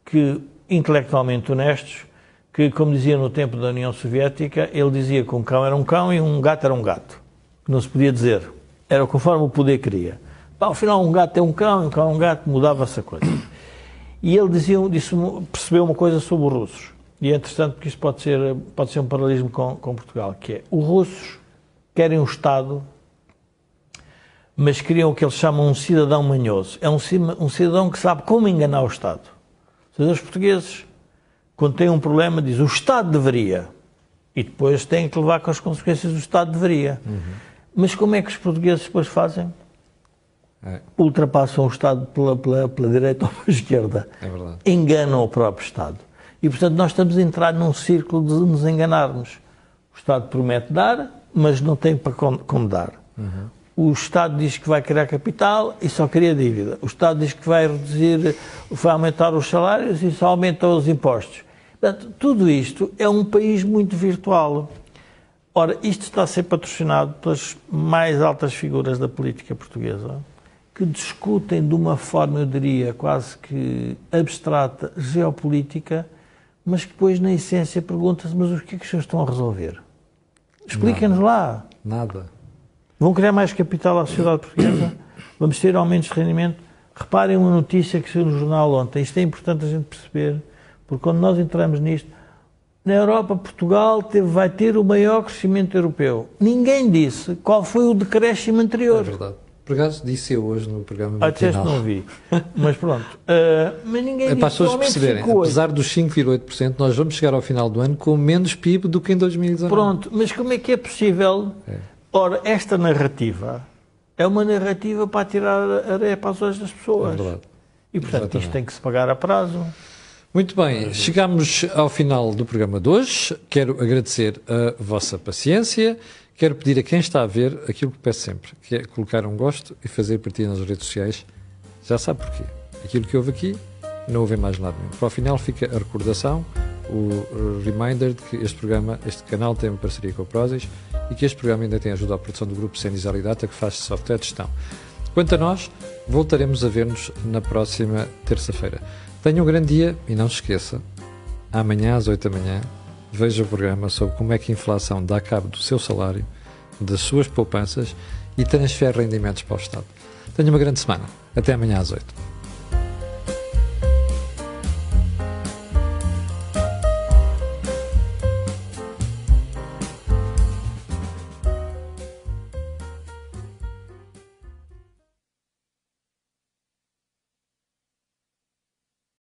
que, intelectualmente honestos, que, como dizia no tempo da União Soviética, ele dizia que um cão era um cão e um gato era um gato. Que não se podia dizer. Era conforme o poder queria. Pá, ao final um gato é um cão, um cão é um gato, mudava essa coisa. E ele dizia, disse, percebeu uma coisa sobre os russos. E é interessante porque isso pode ser, pode ser um paralelismo com, com Portugal, que é, os russos querem um Estado, mas criam o que eles chamam um cidadão manhoso. É um, um cidadão que sabe como enganar o Estado. Seja, os portugueses, quando têm um problema, dizem o Estado deveria. E depois têm que levar com as consequências do Estado deveria. Uhum. Mas como é que os portugueses depois fazem? É. Ultrapassam o Estado pela, pela, pela direita ou pela esquerda. É Enganam o próprio Estado. E, portanto, nós estamos a entrar num círculo de nos enganarmos. O Estado promete dar, mas não tem para como dar. Uhum. O Estado diz que vai criar capital e só cria dívida. O Estado diz que vai reduzir, vai aumentar os salários e só aumenta os impostos. Portanto, tudo isto é um país muito virtual. Ora, isto está a ser patrocinado pelas mais altas figuras da política portuguesa, que discutem de uma forma, eu diria, quase que abstrata, geopolítica, mas que depois, na essência, pergunta-se: mas o que é que os senhores estão a resolver? Expliquem-nos lá. Nada. Vão criar mais capital à sociedade portuguesa? Vamos ter aumentos de rendimento? Reparem uma notícia que saiu no jornal ontem. Isto é importante a gente perceber, porque quando nós entramos nisto, na Europa, Portugal teve, vai ter o maior crescimento europeu. Ninguém disse qual foi o decréscimo anterior. É verdade. Por acaso disse eu hoje no programa matinal. Até este não vi, mas pronto. Uh, mas ninguém é para as pessoas perceberem, apesar dos 5,8%, nós vamos chegar ao final do ano com menos PIB do que em 2019. Pronto, mas como é que é possível? É. Ora, esta narrativa é uma narrativa para tirar areia para as horas das pessoas. É verdade. E, portanto, Exatamente. isto tem que se pagar a prazo. Muito bem, chegamos ao final do programa de hoje. Quero agradecer a vossa paciência. Quero pedir a quem está a ver aquilo que peço sempre, que é colocar um gosto e fazer partilha nas redes sociais. Já sabe porquê. Aquilo que houve aqui, não houve mais nada nenhum. Para o final fica a recordação, o reminder de que este programa, este canal tem uma parceria com a Prozis e que este programa ainda tem ajuda à produção do grupo Senizar Data, que faz software de gestão. Quanto a nós, voltaremos a ver-nos na próxima terça-feira. Tenha um grande dia e não se esqueça, amanhã às 8 da manhã, veja o programa sobre como é que a inflação dá cabo do seu salário, das suas poupanças e transfere rendimentos para o Estado. Tenha uma grande semana. Até amanhã às 8.